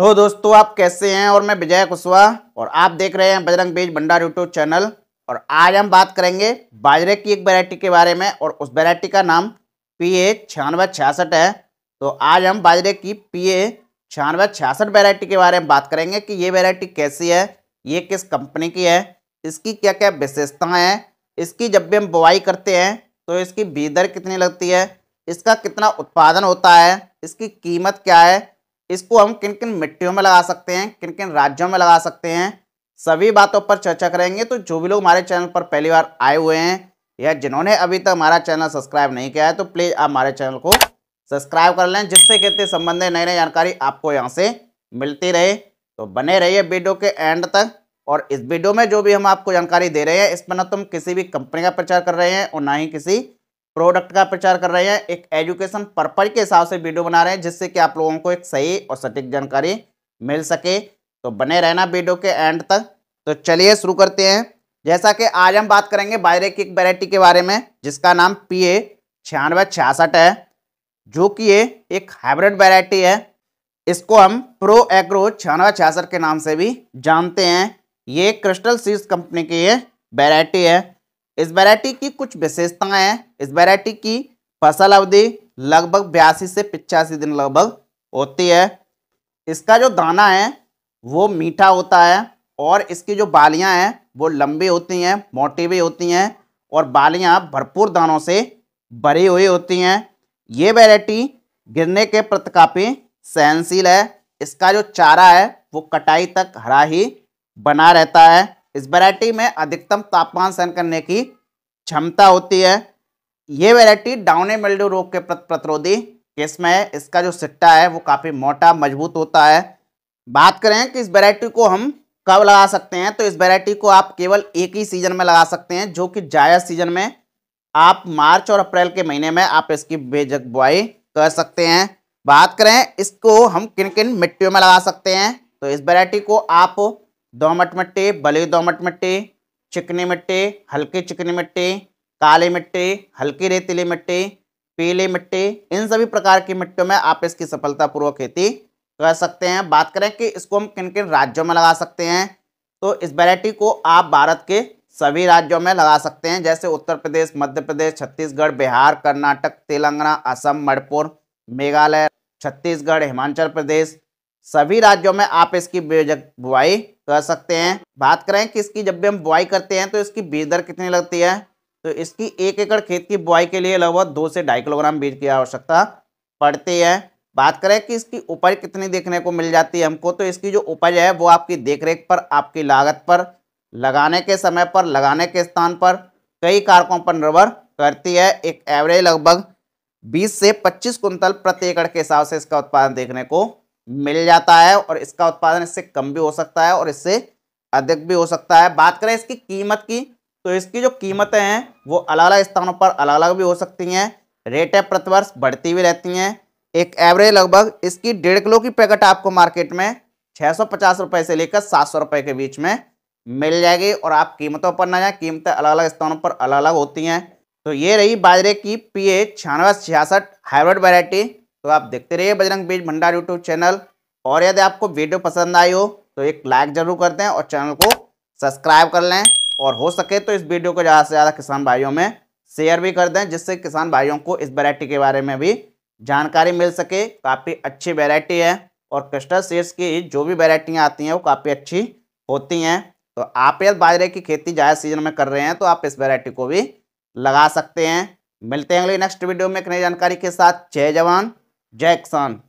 hello दोस्तों आप कैसे हैं और मैं विजय कुशवाहा और आप देख रहे हैं बजरंग बीज भंडार यूट्यूब चैनल और आज हम बात करेंगे बाजरे की एक वैरायटी के बारे में और उस वैरायटी का नाम पी ए छियानवे छियासठ है तो आज हम बाजरे की पी ए छियानवे छियासठ वैरायटी के बारे में बात करेंगे कि ये वैरायटी कैसी है ये किस कंपनी की है इसकी क्या क्या विशेषताएँ हैं इसकी जब भी हम बुआई करते हैं तो इसकी बीदर दर कितनी लगती है इसका कितना उत्पादन होता है इसकी कीमत क्या है इसको हम किन किन मिट्टियों में लगा सकते हैं किन किन राज्यों में लगा सकते हैं सभी बातों पर चर्चा करेंगे तो जो भी लोग हमारे चैनल पर पहली बार आए हुए हैं या जिन्होंने अभी तक हमारा चैनल सब्सक्राइब नहीं किया है तो प्लीज़ आप हमारे चैनल को सब्सक्राइब कर लें जिससे कहते संबंधित नई नई जानकारी आपको यहाँ से मिलती रहे तो बने रहिए वीडियो के एंड तक और इस वीडियो में जो भी हम आपको जानकारी दे रहे हैं इस पर ना तुम किसी भी कंपनी का प्रचार कर रहे हैं और ना ही किसी प्रोडक्ट का प्रचार कर रहे हैं एक एजुकेशन पर्पज के हिसाब से वीडियो बना रहे हैं जिससे कि आप लोगों को एक सही और सटीक जानकारी मिल सके तो बने रहना वीडियो के एंड तक तो चलिए शुरू करते हैं जैसा कि आज हम बात करेंगे बायरे की एक वैरायटी के बारे में जिसका नाम पी ए छियानवे छियासठ है जो कि ये एक हाइब्रिड वैरायटी है इसको हम प्रो एग्रो छियानवे छियासठ के नाम से भी जानते हैं ये क्रिस्टल सीज कंपनी की ये वैरायटी है इस वैरायटी की कुछ विशेषताएं हैं इस वैरायटी की फसल अवधि लगभग बयासी से पिचासी दिन लगभग होती है इसका जो दाना है वो मीठा होता है और इसकी जो बालियां हैं वो लंबी होती हैं मोटी भी होती हैं और बालियां भरपूर दानों से भरी हुई होती हैं ये वैरायटी गिरने के प्रति काफ़ी सहनशील है इसका जो चारा है वो कटाई तक हरा ही बना रहता है इस वैरायटी में अधिकतम तापमान सहन करने की क्षमता होती है ये वैरायटी डाउने मेल्डो रोग के प्रतिरोधी किस्म है इसका जो सिट्टा है वो काफ़ी मोटा मजबूत होता है बात करें कि इस वैरायटी को हम कब लगा सकते हैं तो इस वैरायटी को आप केवल एक ही सीजन में लगा सकते हैं जो कि जायज सीजन में आप मार्च और अप्रैल के महीने में आप इसकी बेजक बुआई कर सकते हैं बात करें इसको हम किन किन मिट्टियों में लगा सकते हैं तो इस वैरायटी को आप दोमट मिट्टी बली दोमट मिट्टी चिकनी मिट्टी हल्की चिकनी मिट्टी काली मिट्टी हल्की रेतीली मिट्टी पीली मिट्टी इन सभी प्रकार की मिट्टियों में आप इसकी सफलतापूर्वक खेती कर सकते हैं बात करें कि इसको हम किन किन राज्यों में लगा सकते हैं तो इस वैरायटी को आप भारत के सभी राज्यों में लगा सकते हैं जैसे उत्तर प्रदेश मध्य प्रदेश छत्तीसगढ़ बिहार कर्नाटक तेलंगाना असम मणिपुर मेघालय छत्तीसगढ़ हिमाचल प्रदेश सभी राज्यों में आप इसकी बेझक बुआई कर सकते हैं बात करें कि इसकी जब भी हम बुआई करते हैं तो इसकी बीज दर कितनी लगती है तो इसकी एक एकड़ खेत की बुआई के लिए लगभग दो से ढाई किलोग्राम बीज की आवश्यकता पड़ती है बात करें कि इसकी उपज कितनी देखने को मिल जाती है हमको तो इसकी जो उपज है वो आपकी देखरेख पर आपकी लागत पर लगाने के समय पर लगाने के स्थान पर कई कारकों पर निर्भर करती है एक एवरेज लगभग 20 से 25 कुंतल प्रति एकड़ के हिसाब से इसका उत्पादन देखने को मिल जाता है और इसका उत्पादन इससे कम भी हो सकता है और इससे अधिक भी हो सकता है बात करें इसकी कीमत की तो इसकी जो कीमतें हैं वो अलग अलग स्थानों पर अलग अलग भी हो सकती हैं रेटें प्रतिवर्ष बढ़ती भी रहती हैं एक एवरेज लगभग इसकी डेढ़ किलो की पैकेट आपको मार्केट में छः सौ पचास रुपये से लेकर सात सौ रुपये के बीच में मिल जाएगी और आप कीमतों पर ना जाए कीमतें अलग अलग स्थानों पर अलग अलग होती हैं तो ये रही बाजरे की पी ए छियानवे छियासठ हाइब्रिड वैरायटी तो आप देखते रहिए बजरंग बीज भंडार यूट्यूब चैनल और यदि आपको वीडियो पसंद आई हो तो एक लाइक जरूर कर दें और चैनल को सब्सक्राइब कर लें और हो सके तो इस वीडियो को ज़्यादा से ज़्यादा किसान भाइयों में शेयर भी कर दें जिससे किसान भाइयों को इस वैरायटी के बारे में भी जानकारी मिल सके काफ़ी अच्छी वैरायटी है और क्रिस्टल सीड्स की जो भी वैरायटियाँ आती हैं वो काफ़ी अच्छी होती हैं तो आप यदि बाजरे की खेती ज़्यादा सीजन में कर रहे हैं तो आप इस वैरायटी को भी लगा सकते हैं मिलते हैं अगले नेक्स्ट वीडियो में एक नई जानकारी के साथ जय जवान Jackson